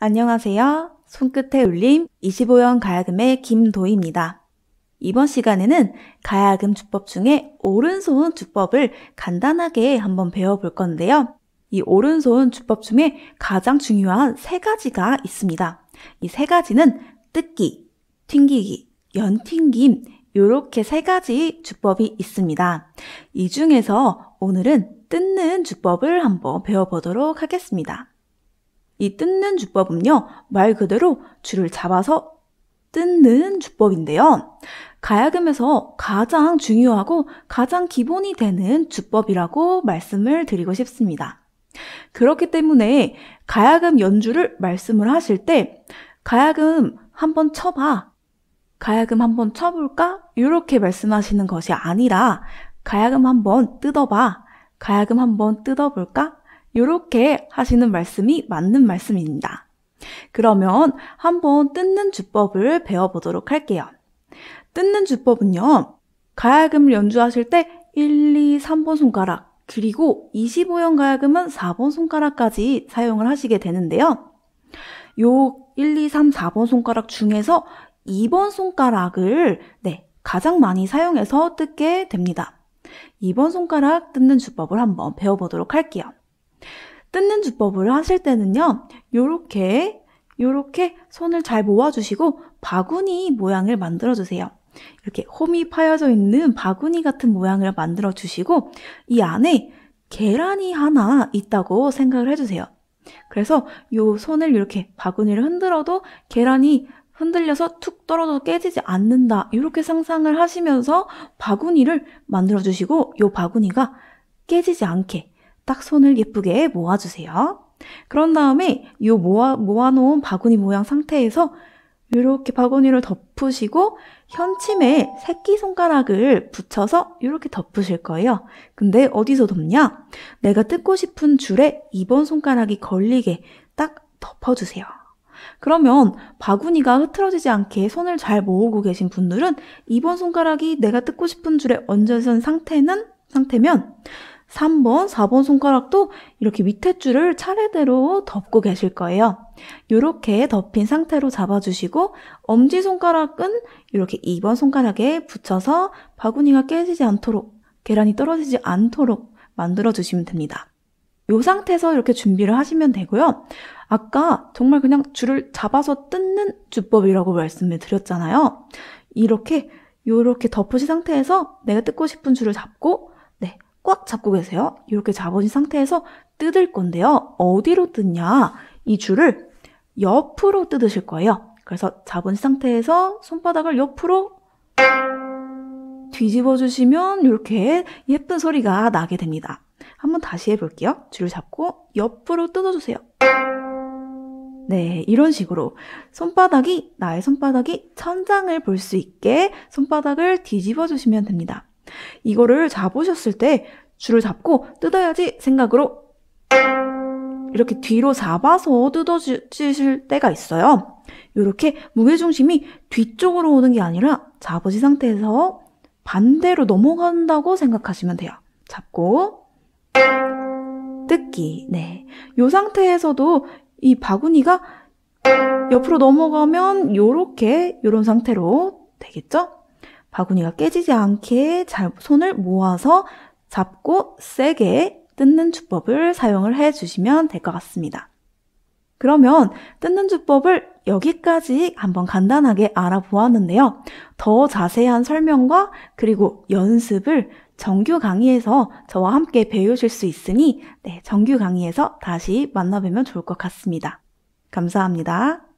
안녕하세요. 손끝에 울림 25연 가야금의 김도희입니다. 이번 시간에는 가야금 주법 중에 오른손 주법을 간단하게 한번 배워볼 건데요. 이 오른손 주법 중에 가장 중요한 세 가지가 있습니다. 이 세 가지는 뜯기, 튕기기, 연튕김 이렇게 세 가지 주법이 있습니다. 이 중에서 오늘은 뜯는 주법을 한번 배워보도록 하겠습니다. 이 뜯는 주법은요, 말 그대로 줄을 잡아서 뜯는 주법인데요. 가야금에서 가장 중요하고 가장 기본이 되는 주법이라고 말씀을 드리고 싶습니다. 그렇기 때문에 가야금 연주를 말씀을 하실 때 가야금 한번 쳐봐. 가야금 한번 쳐볼까? 이렇게 말씀하시는 것이 아니라 가야금 한번 뜯어봐. 가야금 한번 뜯어볼까? 이렇게 하시는 말씀이 맞는 말씀입니다. 그러면 한번 뜯는 주법을 배워보도록 할게요. 뜯는 주법은요. 가야금을 연주하실 때 1, 2, 3번 손가락 그리고 25형 가야금은 4번 손가락까지 사용을 하시게 되는데요. 요 1, 2, 3, 4번 손가락 중에서 2번 손가락을 네, 가장 많이 사용해서 뜯게 됩니다. 2번 손가락 뜯는 주법을 한번 배워보도록 할게요. 뜯는 주법을 하실 때는요. 요렇게 요렇게 손을 잘 모아주시고 바구니 모양을 만들어주세요. 이렇게 홈이 파여져 있는 바구니 같은 모양을 만들어주시고 이 안에 계란이 하나 있다고 생각을 해주세요. 그래서 요 손을 이렇게 바구니를 흔들어도 계란이 흔들려서 툭 떨어져서 깨지지 않는다. 이렇게 상상을 하시면서 바구니를 만들어주시고 요 바구니가 깨지지 않게 딱 손을 예쁘게 모아주세요. 그런 다음에 이 모아, 모아놓은 바구니 모양 상태에서 이렇게 바구니를 덮으시고 현침에 새끼손가락을 붙여서 이렇게 덮으실 거예요. 근데 어디서 덮냐? 내가 뜯고 싶은 줄에 2번 손가락이 걸리게 딱 덮어주세요. 그러면 바구니가 흐트러지지 않게 손을 잘 모으고 계신 분들은 2번 손가락이 내가 뜯고 싶은 줄에 얹어진 상태는 상태면 3번, 4번 손가락도 이렇게 밑에 줄을 차례대로 덮고 계실 거예요. 이렇게 덮인 상태로 잡아주시고 엄지손가락은 이렇게 2번 손가락에 붙여서 바구니가 깨지지 않도록 계란이 떨어지지 않도록 만들어주시면 됩니다. 이 상태에서 이렇게 준비를 하시면 되고요. 아까 정말 그냥 줄을 잡아서 뜯는 주법이라고 말씀을 드렸잖아요. 이렇게 이렇게 덮으신 상태에서 내가 뜯고 싶은 줄을 잡고 꽉 잡고 계세요. 이렇게 잡은 상태에서 뜯을 건데요. 어디로 뜯냐? 이 줄을 옆으로 뜯으실 거예요. 그래서 잡은 상태에서 손바닥을 옆으로 뒤집어 주시면 이렇게 예쁜 소리가 나게 됩니다. 한번 다시 해볼게요. 줄을 잡고 옆으로 뜯어주세요. 네, 이런 식으로 손바닥이, 나의 손바닥이 천장을 볼 수 있게 손바닥을 뒤집어 주시면 됩니다. 이거를 잡으셨을 때 줄을 잡고 뜯어야지 생각으로 이렇게 뒤로 잡아서 뜯어지실 때가 있어요. 이렇게 무게중심이 뒤쪽으로 오는 게 아니라 잡으신 상태에서 반대로 넘어간다고 생각하시면 돼요. 잡고 뜯기. 네. 이 상태에서도 이 바구니가 옆으로 넘어가면 이렇게 이런 상태로 되겠죠? 바구니가 깨지지 않게 잘 손을 모아서 잡고 세게 뜯는 주법을 사용을 해 주시면 될 것 같습니다. 그러면 뜯는 주법을 여기까지 한번 간단하게 알아보았는데요. 더 자세한 설명과 그리고 연습을 정규 강의에서 저와 함께 배우실 수 있으니 네, 정규 강의에서 다시 만나뵈면 좋을 것 같습니다. 감사합니다.